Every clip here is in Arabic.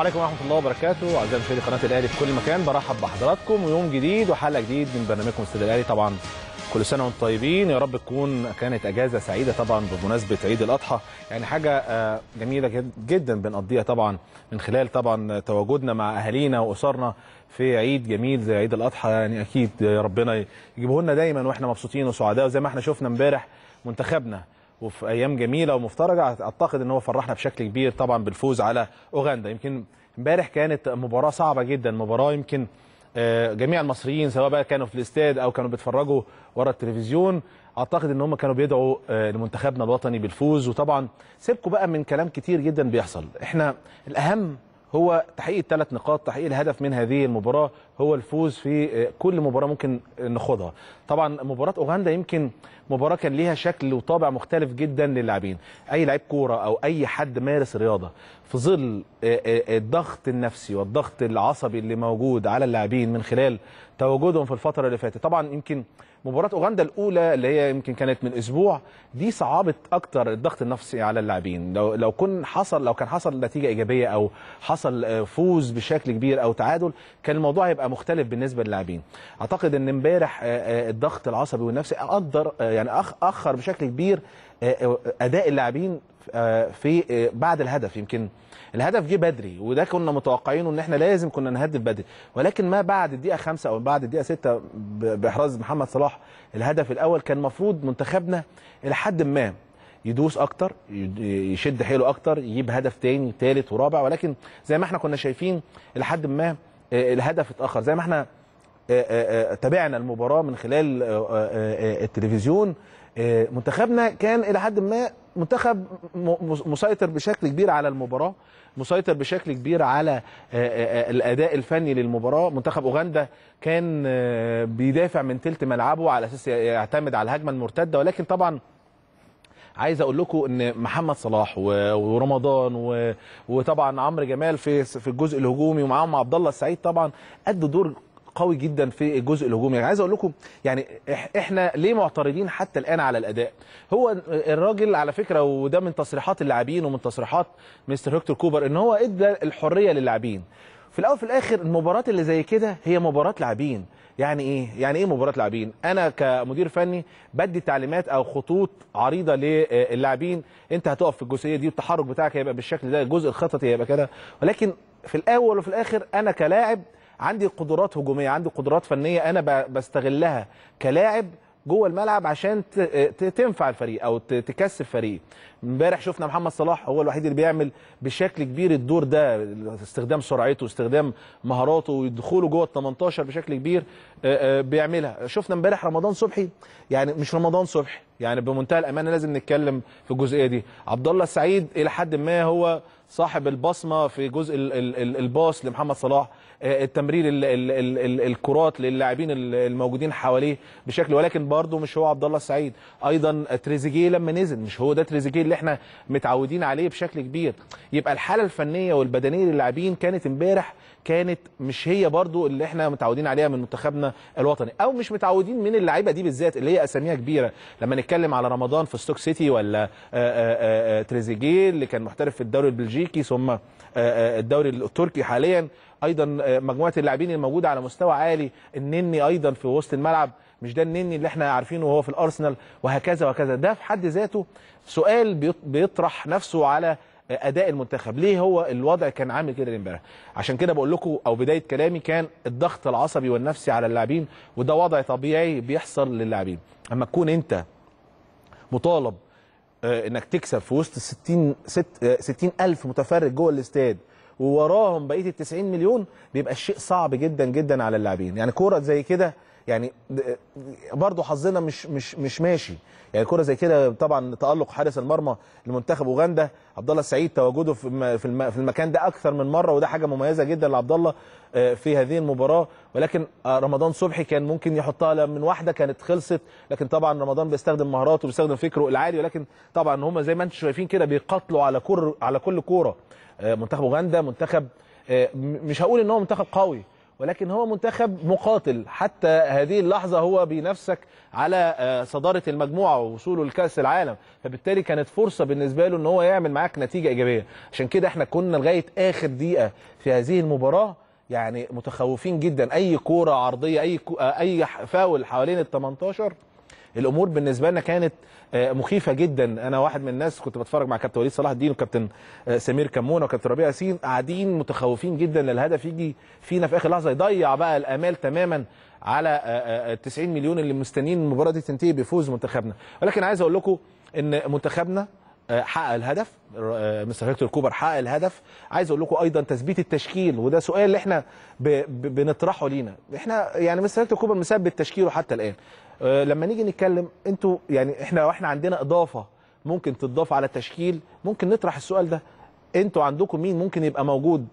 عليكم ورحمه الله وبركاته اعزائي مشاهدي قناه الاهلي في كل مكان برحب بحضراتكم ويوم جديد وحلقه جديد من برنامجكم استاد الاهلي طبعا كل سنه وانتم طيبين يا رب تكون كانت اجازه سعيده طبعا بمناسبه عيد الاضحى يعني حاجه آه، جميله جدا بنقضيها طبعا من خلال طبعا تواجدنا مع اهالينا واسرنا في عيد جميل زي عيد الاضحى يعني اكيد ربنا يجيبه لنا دايما واحنا مبسوطين وسعداء وزي ما احنا شفنا امبارح منتخبنا وفي ايام جميله ومفترجه اعتقد ان هو فرحنا بشكل كبير طبعا بالفوز على اوغندا يمكن امبارح كانت مباراه صعبه جدا مباراه يمكن آه، جميع المصريين سواء بقى كانوا في الاستاد او كانوا بيتفرجوا ورا التلفزيون اعتقد ان هم كانوا بيدعوا آه، لمنتخبنا الوطني بالفوز وطبعا سيبكوا بقى من كلام كتير جدا بيحصل احنا الاهم هو تحقيق الثلاث نقاط تحقيق الهدف من هذه المباراه هو الفوز في آه، كل مباراه ممكن ناخدها طبعا مباراه اوغندا يمكن مباراه كان ليها شكل وطابع مختلف جدا للاعبين اي لعيب كوره او اي حد مارس رياضه في ظل آه، آه، الضغط النفسي والضغط العصبي اللي موجود على اللاعبين من خلال تواجدهم في الفتره اللي فاتت طبعا يمكن مباراه اوغندا الاولى اللي هي يمكن كانت من اسبوع دي صعبت اكتر الضغط النفسي على اللاعبين لو لو كان حصل لو كان حصل نتيجه ايجابيه او حصل آه، فوز بشكل كبير او تعادل كان الموضوع هيبقى مختلف بالنسبه للاعبين اعتقد ان امبارح آه، آه، الضغط العصبي والنفسي اقدر يعني اخر بشكل كبير اداء اللاعبين آه، في آه، بعد الهدف يمكن الهدف جه بدري وده كنا متوقعينه ان احنا لازم كنا نهدف بدري ولكن ما بعد الدقيقه خمسة او بعد الدقيقه ستة باحراز محمد صلاح الهدف الاول كان المفروض منتخبنا الى حد ما يدوس اكتر يشد حيله اكتر يجيب هدف تاني تالت ورابع ولكن زي ما احنا كنا شايفين الى حد ما آه، الهدف اتاخر زي ما احنا تابعنا المباراه من خلال التلفزيون آه، منتخبنا كان الى حد ما منتخب مسيطر بشكل كبير على المباراه مسيطر بشكل كبير على آه، آه، الاداء الفني للمباراه منتخب اوغندا كان بيدافع من ثلث ملعبه على اساس يعتمد على الهجمه المرتده ولكن طبعا عايز اقول لكم ان محمد صلاح ورمضان وطبعا عمرو جمال في في الجزء الهجومي ومعاهم عبد الله السعيد طبعا ادوا دور قوي جدا في الجزء الهجومي يعني عايز اقول لكم يعني احنا ليه معترضين حتى الان على الاداء هو الراجل على فكره وده من تصريحات اللاعبين ومن تصريحات مستر هيكتور كوبر ان هو ادى الحريه للاعبين في الاول وفي الاخر المباراه اللي زي كده هي مباراه لاعبين يعني ايه يعني ايه مباراه لاعبين انا كمدير فني بدي تعليمات او خطوط عريضه للاعبين انت هتقف في الجزئيه دي والتحرك بتاعك هيبقى بالشكل ده الجزء الخططي هيبقى كده ولكن في الاول وفي الاخر انا كلاعب عندي قدرات هجوميه عندي قدرات فنيه انا بستغلها كلاعب جوه الملعب عشان تنفع الفريق او تكسب فريق امبارح شفنا محمد صلاح هو الوحيد اللي بيعمل بشكل كبير الدور ده استخدام سرعته واستخدام مهاراته ودخوله جوه ال 18 بشكل كبير آه، آه، بيعملها شفنا امبارح رمضان صبحي يعني مش رمضان صبحي يعني بمنتهى الامانه لازم نتكلم في الجزئيه دي عبد الله السعيد الى حد ما هو صاحب البصمه في جزء الباص لمحمد صلاح التمرير الكرات للاعبين الموجودين حواليه بشكل ولكن برضه مش هو عبد الله السعيد ايضا تريزيجيه لما نزل مش هو ده تريزيجيه اللي احنا متعودين عليه بشكل كبير يبقى الحاله الفنيه والبدنيه للاعبين كانت امبارح كانت مش هي برضو اللي احنا متعودين عليها من منتخبنا الوطني او مش متعودين من اللعيبه دي بالذات اللي هي اساميها كبيره لما نتكلم على رمضان في ستوك سيتي ولا آه، آه، آه، تريزيجيه اللي كان محترف في الدوري البلجيكي ثم الدوري التركي حاليا ايضا آه، مجموعه اللاعبين الموجوده على مستوى عالي النني ايضا في وسط الملعب مش ده النني اللي احنا عارفينه وهو في الارسنال وهكذا وهكذا ده في حد ذاته سؤال بيطرح نفسه على آه، اداء المنتخب ليه هو الوضع كان عامل كده امبارح عشان كده بقول لكم او بدايه كلامي كان الضغط العصبي والنفسي على اللاعبين وده وضع طبيعي بيحصل للاعبين اما تكون انت مطالب آه، انك تكسب في وسط 60 60 الف متفرج جوه الاستاد ووراهم بقيه ال 90 مليون بيبقى الشيء صعب جدا جدا على اللاعبين يعني كوره زي كده يعني برضه حظنا مش مش مش ماشي يعني كره زي كده طبعا تالق حارس المرمى لمنتخب اوغندا عبد الله السعيد تواجده في في المكان ده اكثر من مره وده حاجه مميزه جدا لعبد الله آه، في هذه المباراه ولكن آه، رمضان صبحي كان ممكن يحطها من واحده كانت خلصت لكن طبعا رمضان بيستخدم مهاراته وبيستخدم فكره العالي ولكن طبعا هم زي ما انتم شايفين كده بيقاتلوا على كل على كل كوره آه، منتخب اوغندا منتخب مش هقول ان هو منتخب قوي ولكن هو منتخب مقاتل حتى هذه اللحظة هو بنفسك على آه، صدارة المجموعة ووصوله لكأس العالم فبالتالي كانت فرصة بالنسبة له ان هو يعمل معاك نتيجة ايجابية عشان كده احنا كنا لغاية اخر دقيقة في هذه المباراة يعني متخوفين جدا اي كورة عرضية اي كو... آه، اي فاول حوالين ال 18 الامور بالنسبه لنا كانت آه، مخيفه جدا انا واحد من الناس كنت بتفرج مع كابتن وليد صلاح الدين وكابتن آه، سمير كمونه وكابتن ربيع ياسين قاعدين متخوفين جدا ان الهدف يجي فينا في اخر لحظه يضيع بقى الامال تماما على ال آه، 90 مليون اللي مستنيين المباراه دي تنتهي بفوز منتخبنا ولكن عايز اقول لكم ان منتخبنا حقق الهدف مستر هيكتور كوبر حقق الهدف عايز اقول لكم ايضا تثبيت التشكيل وده سؤال اللي احنا بنطرحه لينا احنا يعني مستر هيكتور كوبر مثبت تشكيله حتى الان آه، لما نيجي نتكلم انتوا يعني احنا واحنا عندنا اضافه ممكن تضاف على التشكيل ممكن نطرح السؤال ده انتوا عندكم مين ممكن يبقى موجود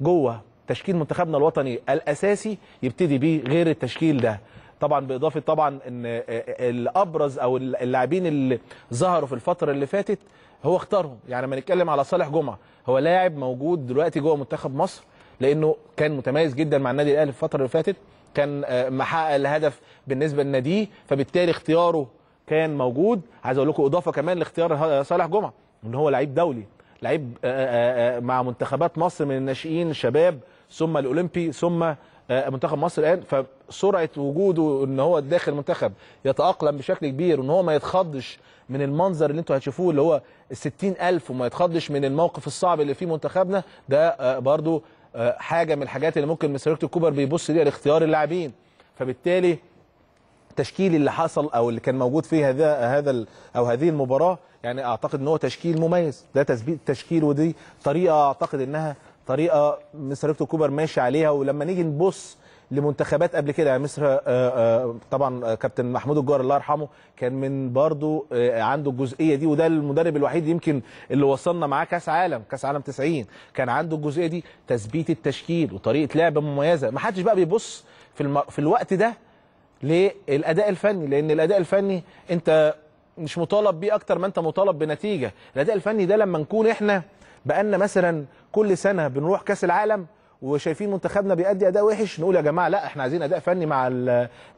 جوه تشكيل منتخبنا الوطني الاساسي يبتدي بيه غير التشكيل ده طبعا باضافه طبعا ان آه، آه، الابرز او اللاعبين اللي ظهروا في الفتره اللي فاتت هو اختارهم يعني لما نتكلم على صالح جمعه هو لاعب موجود دلوقتي جوه منتخب مصر لانه كان متميز جدا مع النادي الاهلي الفتره اللي فاتت كان آه، محقق الهدف بالنسبه لناديه فبالتالي اختياره كان موجود عايز اقول لكم اضافه كمان لاختيار صالح جمعه ان هو لعيب دولي لعيب آه، آه، مع منتخبات مصر من الناشئين الشباب ثم الاولمبي ثم منتخب مصر الان فسرعه وجوده ان هو داخل المنتخب يتاقلم بشكل كبير وان هو ما يتخضش من المنظر اللي انتوا هتشوفوه اللي هو ال 60000 وما يتخضش من الموقف الصعب اللي فيه منتخبنا ده برضو آه، حاجه من الحاجات اللي ممكن فيكتور كوبر بيبص ليها لاختيار اللاعبين فبالتالي التشكيل اللي حصل او اللي كان موجود فيه هذا هذا او هذه المباراه يعني اعتقد ان هو تشكيل مميز ده تثبيت تشكيل ودي طريقه اعتقد انها طريقه فيكتور كوبر ماشي عليها ولما نيجي نبص لمنتخبات قبل كده يعني مصر آه، آه، طبعا آه، كابتن محمود الجار الله يرحمه كان من برضه عنده الجزئيه دي وده المدرب الوحيد يمكن اللي وصلنا معاه كاس عالم كاس عالم 90 كان عنده الجزئيه دي تثبيت التشكيل وطريقه لعب مميزه ما حدش بقى بيبص في الم... في الوقت ده للاداء الفني لان الاداء الفني انت مش مطالب بيه اكتر ما انت مطالب بنتيجه الاداء الفني ده لما نكون احنا بقالنا مثلا كل سنه بنروح كاس العالم وشايفين منتخبنا بيأدي اداء وحش نقول يا جماعه لا احنا عايزين اداء فني مع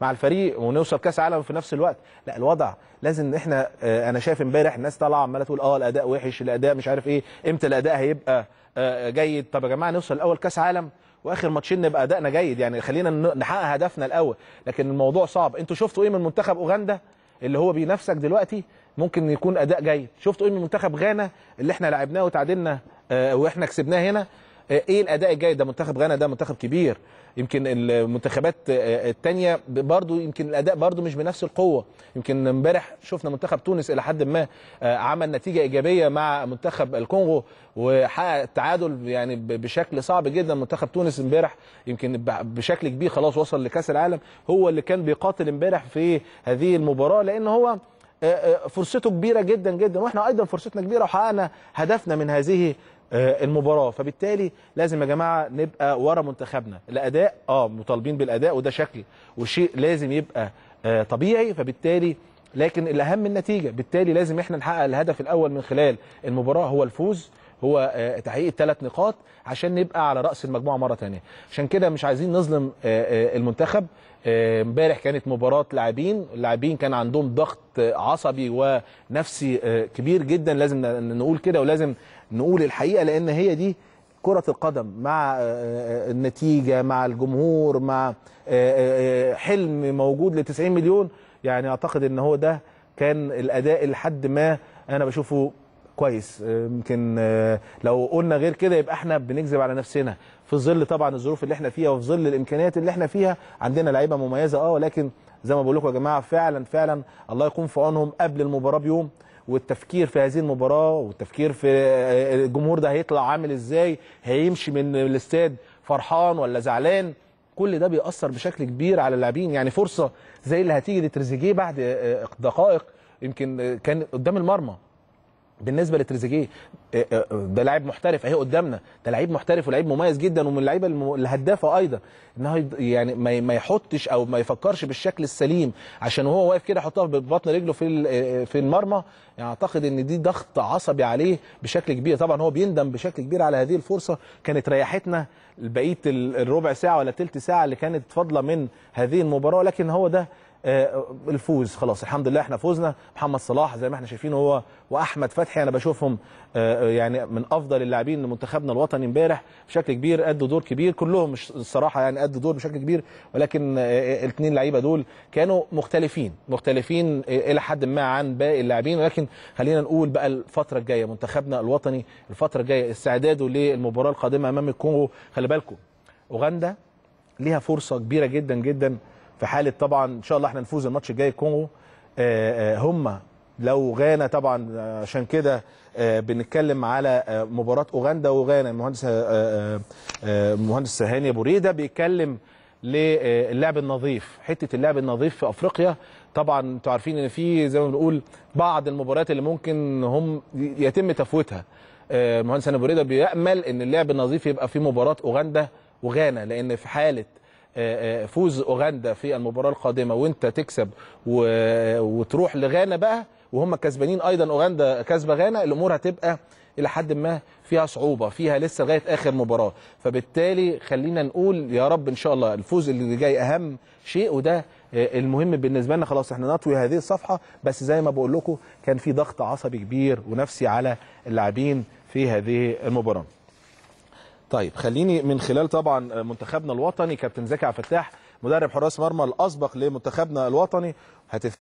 مع الفريق ونوصل كاس عالم في نفس الوقت لا الوضع لازم احنا آه، انا شايف امبارح الناس طالعه عماله تقول اه الاداء وحش الاداء مش عارف ايه امتى الاداء هيبقى آه، آه، جيد طب يا جماعه نوصل الاول كاس عالم واخر ماتشين نبقى ادائنا جيد يعني خلينا نحقق هدفنا الاول لكن الموضوع صعب انتوا شفتوا ايه من منتخب اوغندا اللي هو بينافسك دلوقتي ممكن يكون اداء جيد شفتوا ايه من منتخب غانا اللي احنا لعبناه وتعادلنا واحنا كسبناه هنا ايه الاداء الجاي ده منتخب غانا ده منتخب كبير يمكن المنتخبات الثانيه برضو يمكن الاداء برضو مش بنفس القوه يمكن امبارح شفنا منتخب تونس الى حد ما آه، عمل نتيجه ايجابيه مع منتخب الكونغو وحقق التعادل يعني بشكل صعب جدا منتخب تونس امبارح يمكن بشكل كبير خلاص وصل لكاس العالم هو اللي كان بيقاتل امبارح في هذه المباراه لان هو آه، آه، فرصته كبيره جدا جدا واحنا ايضا فرصتنا كبيره وحققنا هدفنا من هذه آه، المباراه فبالتالي لازم يا جماعه نبقى ورا منتخبنا الاداء اه مطالبين بالاداء وده شكل وشيء لازم يبقى طبيعي فبالتالي لكن الاهم النتيجه بالتالي لازم احنا نحقق الهدف الاول من خلال المباراه هو الفوز هو آه، تحقيق الثلاث نقاط عشان نبقى على راس المجموعه مره ثانيه عشان كده مش عايزين نظلم آه، آه، المنتخب امبارح كانت مباراه لاعبين اللاعبين كان عندهم ضغط عصبي ونفسي كبير جدا لازم نقول كده ولازم نقول الحقيقه لان هي دي كرة القدم مع النتيجة مع الجمهور مع حلم موجود ل 90 مليون يعني أعتقد أن هو ده كان الأداء لحد ما أنا بشوفه كويس آه، يمكن آه، لو قلنا غير كده يبقى احنا بنكذب على نفسنا في ظل طبعا الظروف اللي احنا فيها وفي ظل الامكانيات اللي احنا فيها عندنا لعيبه مميزه اه ولكن زي ما بقول لكم يا جماعه فعلا فعلا الله يكون في عونهم قبل المباراه بيوم والتفكير في هذه المباراه والتفكير في آه، الجمهور ده هيطلع عامل ازاي هيمشي من الاستاد فرحان ولا زعلان كل ده بيأثر بشكل كبير على اللاعبين يعني فرصه زي اللي هتيجي لتريزيجيه بعد دقائق يمكن كان قدام المرمى بالنسبه لتريزيجيه آه، آه، آه، ده لاعب محترف اهي قدامنا ده لعيب محترف ولعيب مميز جدا ومن اللعيبه الهدافه ايضا هو يعني ما يحطش او ما يفكرش بالشكل السليم عشان وهو واقف كده يحطها ببطن رجله في في المرمى يعني اعتقد ان دي ضغط عصبي عليه بشكل كبير طبعا هو بيندم بشكل كبير على هذه الفرصه كانت ريحتنا بقيه الربع ساعه ولا ثلث ساعه اللي كانت فاضله من هذه المباراه لكن هو ده آه، الفوز خلاص الحمد لله احنا فوزنا محمد صلاح زي ما احنا شايفين هو واحمد فتحي انا بشوفهم آه، آه، يعني من افضل اللاعبين لمنتخبنا الوطني امبارح بشكل كبير ادوا دور كبير كلهم الصراحه يعني ادوا دور بشكل كبير ولكن الاثنين لعيبه دول كانوا مختلفين مختلفين الى حد ما عن باقي اللاعبين ولكن خلينا نقول بقى الفتره الجايه منتخبنا الوطني الفتره الجايه استعداده للمباراه القادمه امام الكونغو خلي بالكم اوغندا ليها فرصه كبيره جدا جدا في حاله طبعا ان شاء الله احنا نفوز الماتش الجاي الكونغو آه، آه، هم لو غانا طبعا آه، عشان كده بنتكلم على مباراه اوغندا وغانا المهندس المهندس هاني ابو ريده بيتكلم للعب النظيف حته اللعب النظيف في افريقيا طبعا انتوا عارفين ان في زي ما بنقول بعض المباريات اللي ممكن هم يتم تفويتها المهندس هاني ابو ريده بيامل ان اللعب النظيف يبقى في مباراه اوغندا وغانا لان في حاله آه، آه، فوز اوغندا في المباراه القادمه وانت تكسب وتروح لغانا بقى وهم كسبانين ايضا اوغندا كسبه غانا الامور هتبقى الى حد ما فيها صعوبه فيها لسه لغايه اخر مباراه فبالتالي خلينا نقول يا رب ان شاء الله الفوز اللي جاي اهم شيء وده آه، المهم بالنسبه لنا خلاص احنا نطوي هذه الصفحه بس زي ما بقول لكم كان في ضغط عصبي كبير ونفسي على اللاعبين في هذه المباراه طيب خليني من خلال طبعا منتخبنا الوطني كابتن زكي عفتاح مدرب حراس مرمى الاسبق لمنتخبنا الوطني هتف